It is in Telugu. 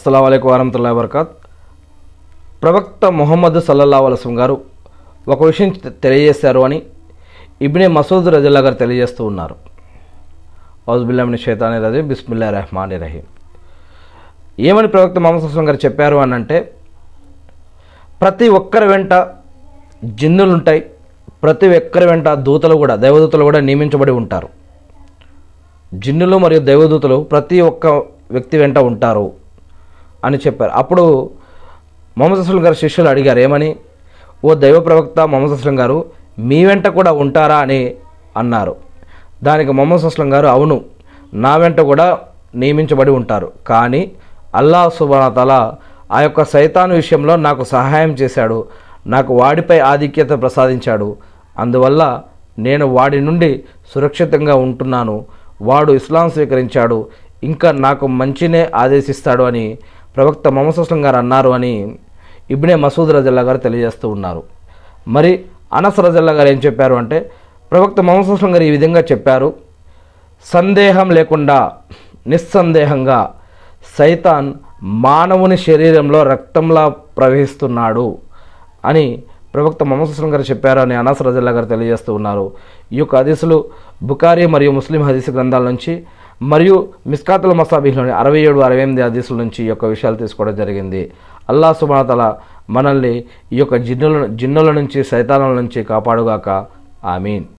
అస్సలం వలైకు వరహతుల్లా వరకాత్ ప్రవక్త మొహమ్మద్ సల్లల్లా వలసం గారు ఒక విషయం తెలియజేశారు అని ఇబ్నే మసూద్ రజల్లా గారు తెలియజేస్తూ ఉన్నారు ఔజుబిల్లామిని షేతాని రజీ బిస్మిల్లా రెహమాని రహీం ఏమని ప్రవక్త మొహమ్మద్ అస్లం గారు చెప్పారు అని అంటే ప్రతి ఒక్కరి వెంట జిన్నులు ఉంటాయి ప్రతి ఒక్కరి వెంట దూతలు కూడా దైవదూతలు కూడా నియమించబడి ఉంటారు జిన్నులు మరియు దైవదూతలు ప్రతి ఒక్క వ్యక్తి వెంట ఉంటారు అని చెప్పారు అప్పుడు మొహమ్మద్ అస్లం గారు శిష్యులు అడిగారు ఏమని ఓ దైవ ప్రవక్త మొహమ్మద్ అస్లం గారు మీ వెంట కూడా ఉంటారా అని అన్నారు దానికి మొహమ్మద్ అస్లం గారు అవును నా వెంట కూడా నియమించబడి ఉంటారు కానీ అల్లా సుబానతల ఆ యొక్క సైతాను విషయంలో నాకు సహాయం చేశాడు నాకు వాడిపై ఆధిక్యత ప్రసాదించాడు అందువల్ల నేను వాడి నుండి సురక్షితంగా ఉంటున్నాను వాడు ఇస్లాం స్వీకరించాడు ఇంకా నాకు మంచినే ఆదేశిస్తాడు అని ప్రవక్త మొహమ్మద్ గారు అన్నారు అని ఇబ్నే మసూద్ రజల్లా గారు తెలియజేస్తూ ఉన్నారు మరి అనస్ రజల్లా గారు ఏం చెప్పారు అంటే ప్రవక్త మొహమ్మద్ గారు ఈ విధంగా చెప్పారు సందేహం లేకుండా నిస్సందేహంగా సైతాన్ మానవుని శరీరంలో రక్తంలా ప్రవహిస్తున్నాడు అని ప్రవక్త మొహమ్మద్ గారు చెప్పారు అని అనాస్ రజల్లా గారు తెలియజేస్తూ ఉన్నారు ఈ యొక్క హదీసులు బుకారీ మరియు ముస్లిం హదీసు గ్రంథాల నుంచి మరియు మిస్కాతుల మసాబీహ్లోని అరవై ఏడు అరవై ఎనిమిది అదీసుల నుంచి ఈ యొక్క విషయాలు తీసుకోవడం జరిగింది అల్లా సుమాతల మనల్ని ఈ యొక్క జిన్నుల జిన్నుల నుంచి సైతానుల నుంచి కాపాడుగాక ఆమీన్